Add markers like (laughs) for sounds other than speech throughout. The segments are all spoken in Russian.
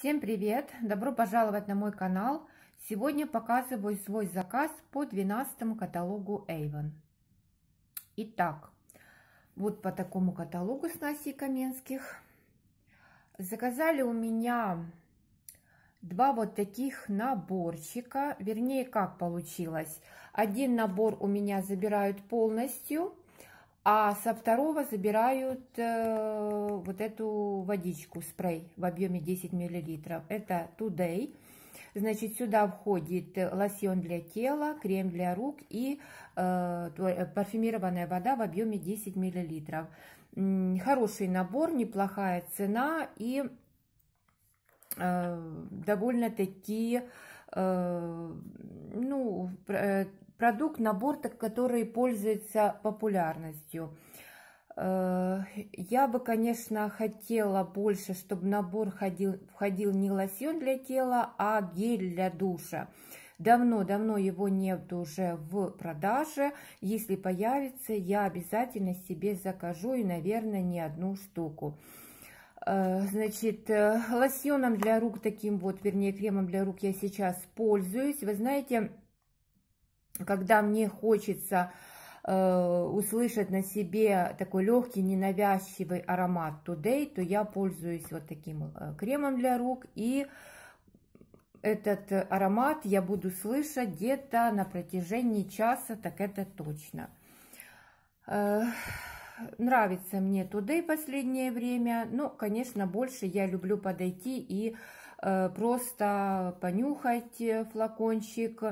Всем привет! Добро пожаловать на мой канал! Сегодня показываю свой заказ по 12 каталогу Avon. Итак, вот по такому каталогу с Настей Каменских. Заказали у меня два вот таких наборчика. Вернее, как получилось. Один набор у меня забирают полностью – а со второго забирают э, вот эту водичку, спрей в объеме 10 мл. Это Today. Значит, сюда входит лосьон для тела, крем для рук и э, э парфюмированная вода в объеме 10 мл. Хороший набор, неплохая цена и э, довольно-таки э, ну, э, продукт, набор, который пользуется популярностью. Э, я бы, конечно, хотела больше, чтобы набор ходил, входил не лосьон для тела, а гель для душа. Давно-давно его нет уже в продаже. Если появится, я обязательно себе закажу и, наверное, не одну штуку. Э, значит, э, лосьоном для рук таким вот, вернее, кремом для рук я сейчас пользуюсь. Вы знаете, когда мне хочется э, услышать на себе такой легкий, ненавязчивый аромат Today, то я пользуюсь вот таким э, кремом для рук. И этот аромат я буду слышать где-то на протяжении часа, так это точно. Э, нравится мне Today последнее время, но, ну, конечно, больше я люблю подойти и э, просто понюхать э, флакончик,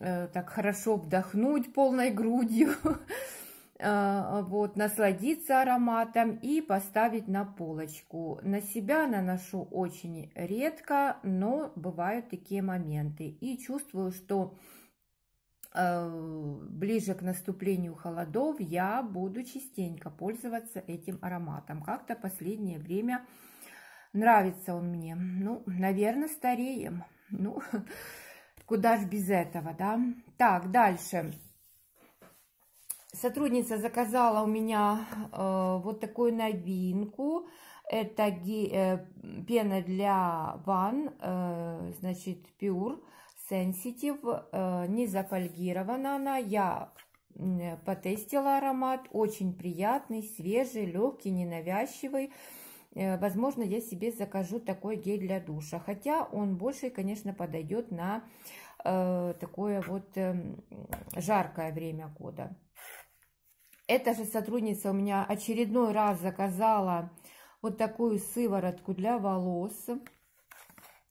Э, так хорошо вдохнуть полной грудью, (laughs) э, вот, насладиться ароматом и поставить на полочку. На себя наношу очень редко, но бывают такие моменты. И чувствую, что э, ближе к наступлению холодов я буду частенько пользоваться этим ароматом. Как-то последнее время нравится он мне. Ну, наверное, стареем. Ну, (laughs) Куда ж без этого, да? Так, дальше. Сотрудница заказала у меня э, вот такую новинку. Это ги, э, пена для ванн, э, значит, Pure Sensitive. Э, не зафольгирована она. Я э, потестила аромат. Очень приятный, свежий, легкий, ненавязчивый. Э, возможно, я себе закажу такой гель для душа. Хотя он больше, конечно, подойдет на э, такое вот эм, жаркое время года. Эта же сотрудница у меня очередной раз заказала вот такую сыворотку для волос.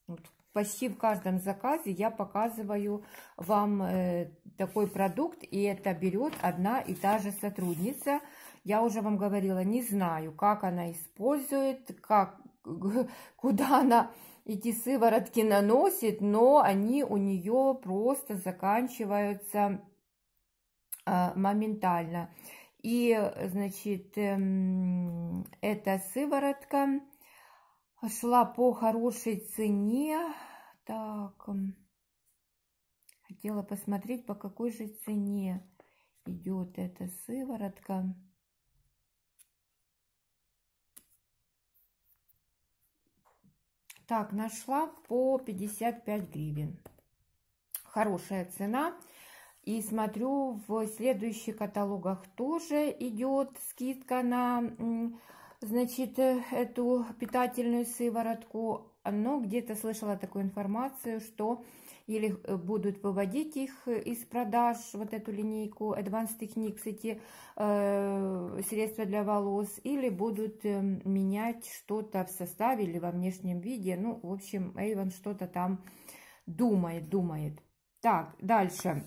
Вот почти в каждом заказе я показываю вам э, такой продукт, и это берет одна и та же сотрудница. Я уже вам говорила, не знаю, как она использует, как, (laughs) куда она эти сыворотки наносит, но они у нее просто заканчиваются а, моментально. И, значит, эм, эта сыворотка шла по хорошей цене. Так, эм, хотела посмотреть, по какой же цене идет эта сыворотка. Так, нашла по 55 гривен. Хорошая цена. И смотрю, в следующих каталогах тоже идет скидка на, значит, э, эту питательную сыворотку. Но где-то слышала такую информацию, что или э, будут выводить их э, из продаж, вот эту линейку Advanced Techniques, эти э, средства для волос, или будут эм, менять что-то в составе или во внешнем виде. Ну, в общем, эйвен что-то там думает, думает. Так, дальше.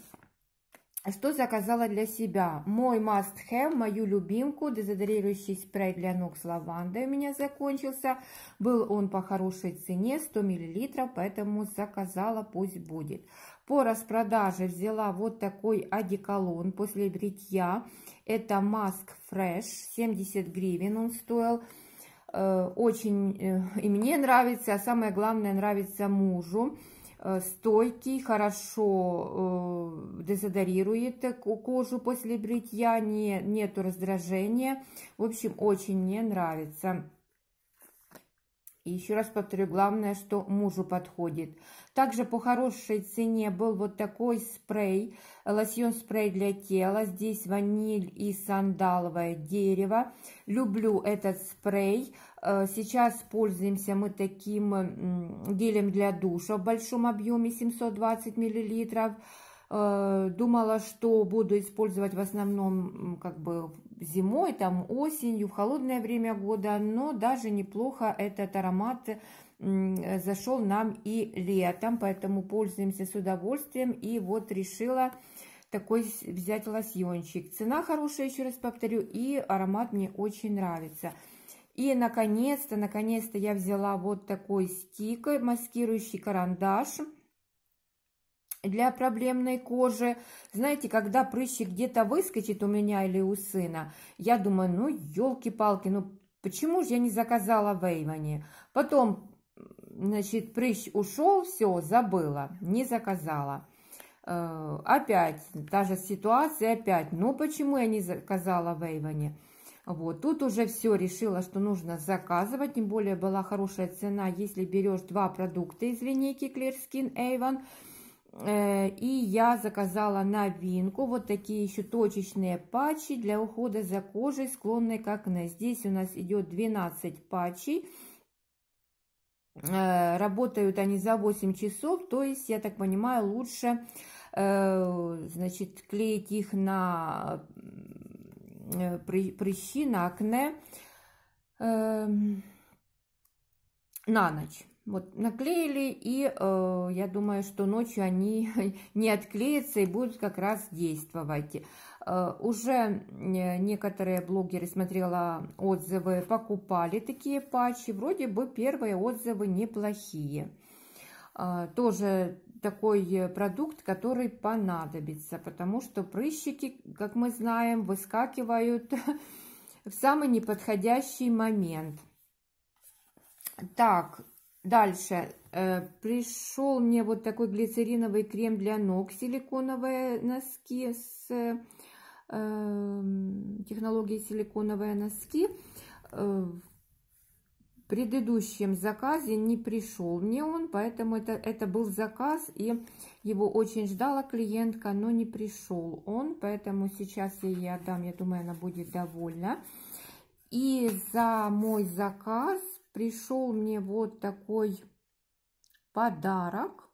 А что заказала для себя? Мой must have, мою любимку, дезодорирующий спрей для ног с лавандой у меня закончился. Был он по хорошей цене, 100 мл, поэтому заказала, пусть будет. По распродаже взяла вот такой одеколон после бритья. Это Mask Fresh, 70 гривен он стоил. Э, очень э, и мне нравится, а самое главное нравится мужу. Э, стойкий, хорошо э, дезодорирует э, кожу после бритья, не, нету раздражения. В общем, очень мне нравится. И еще раз повторю, главное, что мужу подходит. Также по хорошей цене был вот такой спрей, лосьон-спрей для тела. Здесь ваниль и сандаловое дерево. Люблю этот спрей. Э, сейчас пользуемся мы таким гелем для душа в большом объеме 720 миллилитров. Э, думала, что буду использовать в основном как бы зимой, там осенью, в холодное время года, но даже неплохо этот аромат зашел нам и летом, поэтому пользуемся с удовольствием. И вот решила такой взять лосьончик. Цена хорошая, еще раз повторю, и аромат мне очень нравится. И, наконец-то, наконец-то я взяла вот такой стикер, маскирующий карандаш для проблемной кожи. Знаете, когда прыщик где-то выскочит у меня или у сына, я думаю, ну, елки-палки, ну, почему же я не заказала в Эйвоне? Потом, значит, прыщ ушел, все, забыла, не заказала. Э, опять та же ситуация, опять, ну, почему я не заказала в Эйвоне? Вот, тут уже все решила, что нужно заказывать, тем более была хорошая цена, если берешь два продукта из линейки Clear Skin Avon. Э, и я заказала новинку, вот такие еще точечные патчи для ухода за кожей, склонной к акне. Здесь у нас идет 12 патчей. Э, работают они за 8 часов, то есть, я так понимаю, лучше э, значит, клеить их на Э, прыщи, акне эм, на ночь. Вот наклеили, и э, я думаю, что ночью они (laughs) не отклеятся и будут как раз действовать. Э, уже э, некоторые блогеры, смотрела отзывы, покупали такие патчи. Вроде бы первые отзывы неплохие. Э, тоже такой э, продукт, который понадобится, потому что прыщики, как мы знаем, выскакивают (laughs) в самый неподходящий момент. Так, дальше. Э, Пришел мне вот такой глицериновый крем для ног, силиконовые носки с э, эм, технологией силиконовые носки предыдущем заказе не пришел мне он, поэтому это, это был заказ, и его очень ждала клиентка, но не пришел он, поэтому сейчас я ей отдам, я думаю, она будет довольна. И за мой заказ пришел мне вот такой подарок.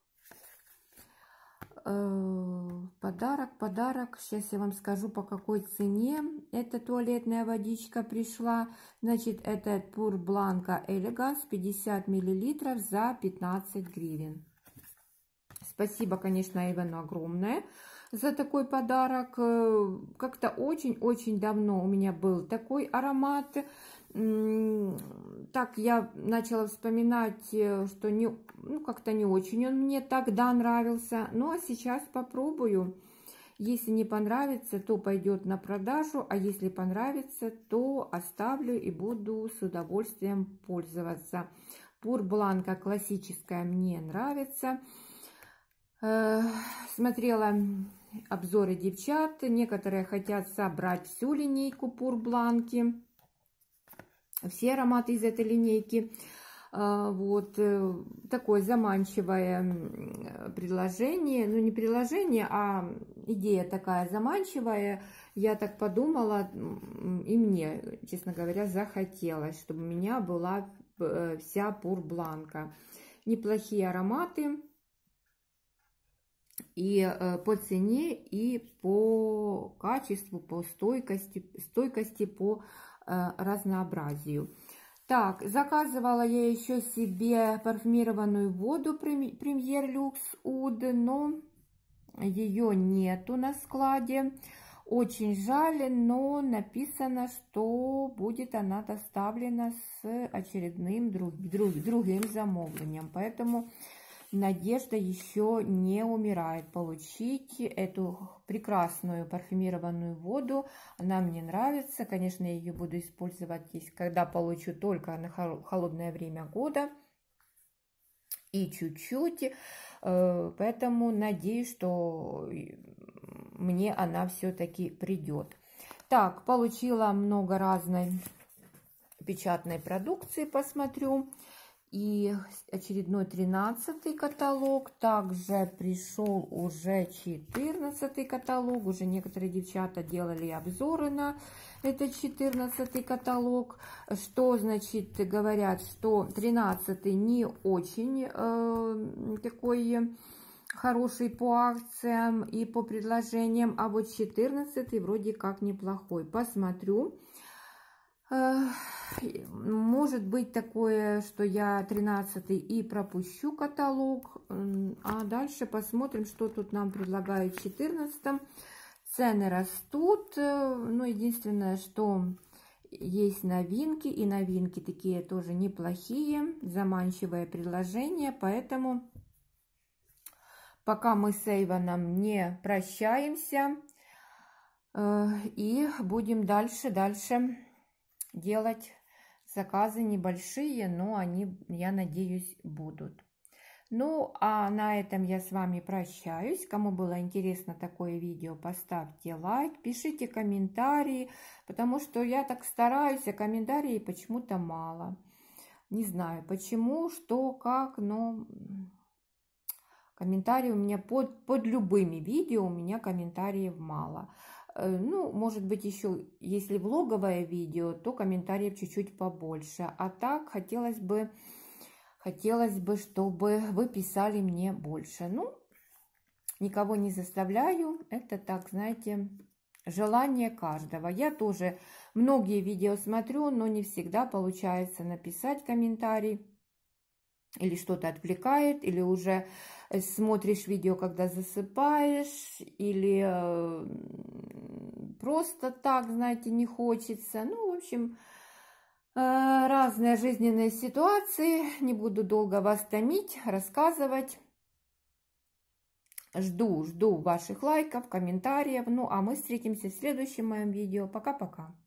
Э, подарок, подарок. Сейчас я вам скажу, по какой цене эта туалетная водичка пришла. Значит, это Pur Blanca Elegance 50 мл за 15 гривен. Спасибо, конечно, Ивану огромное за такой подарок. Э, как-то очень-очень давно у меня был такой аромат так я начала вспоминать, э, что не, ну, как-то не очень он мне тогда нравился. Ну, а сейчас попробую. Если не понравится, то пойдет на продажу, а если понравится, то оставлю и буду с удовольствием пользоваться. Пурбланка классическая мне нравится. Э, смотрела обзоры девчат. Некоторые хотят собрать всю линейку пурбланки все ароматы из этой линейки. А, вот э, такое заманчивое предложение, ну не предложение, а идея такая заманчивая. Я так подумала, и мне, честно говоря, захотелось, чтобы у меня была э, вся пурбланка. Неплохие ароматы и э, по цене, и по качеству, по стойкости, стойкости по Э, разнообразию. Так, заказывала я еще себе парфюмированную воду Премьер Люкс Уд, но ее нету на складе. Очень жаль, но написано, что будет она доставлена с очередным друг, друг, другим замовлением. Поэтому Надежда еще не умирает. Получите эту прекрасную парфюмированную воду. Она мне нравится. Конечно, я ее буду использовать, здесь, когда получу только на холодное время года. И чуть-чуть. Э, поэтому надеюсь, что э, мне она все-таки придет. Так, получила много разной печатной продукции, посмотрю. Посмотрю. И очередной тринадцатый каталог. Также пришел уже четырнадцатый каталог. Уже некоторые девчата делали обзоры на этот четырнадцатый каталог. Что значит, говорят, что тринадцатый не очень э, такой хороший по акциям и по предложениям. А вот четырнадцатый вроде как неплохой. Посмотрю. Посмотрю может быть такое, что я 13 и пропущу каталог. А дальше посмотрим, что тут нам предлагают в 14. -м. Цены растут. Ну, единственное, что есть новинки. И новинки такие тоже неплохие. Заманчивое предложение. Поэтому пока мы с Эйвоном не прощаемся. Э, и будем дальше, дальше делать заказы небольшие, но они, я надеюсь, будут. Ну, а на этом я с вами прощаюсь. Кому было интересно такое видео, поставьте лайк, пишите комментарии, потому что я так стараюсь, а комментарии почему-то мало. Не знаю, почему, что, как, но комментарии у меня под, под любыми видео, у меня комментариев мало. Э, ну, может быть, еще, если влоговое видео, то комментариев чуть-чуть побольше. А так, хотелось бы, хотелось бы, чтобы вы писали мне больше. Ну, никого не заставляю. Это так, знаете, желание каждого. Я тоже многие видео смотрю, но не всегда получается написать комментарий или что-то отвлекает, или уже Э, смотришь видео, когда засыпаешь, или э, просто так, знаете, не хочется. Ну, в общем, э, разные жизненные ситуации. Не буду долго вас томить, рассказывать. Жду, жду ваших лайков, комментариев. Ну, а мы встретимся в следующем моем видео. Пока-пока.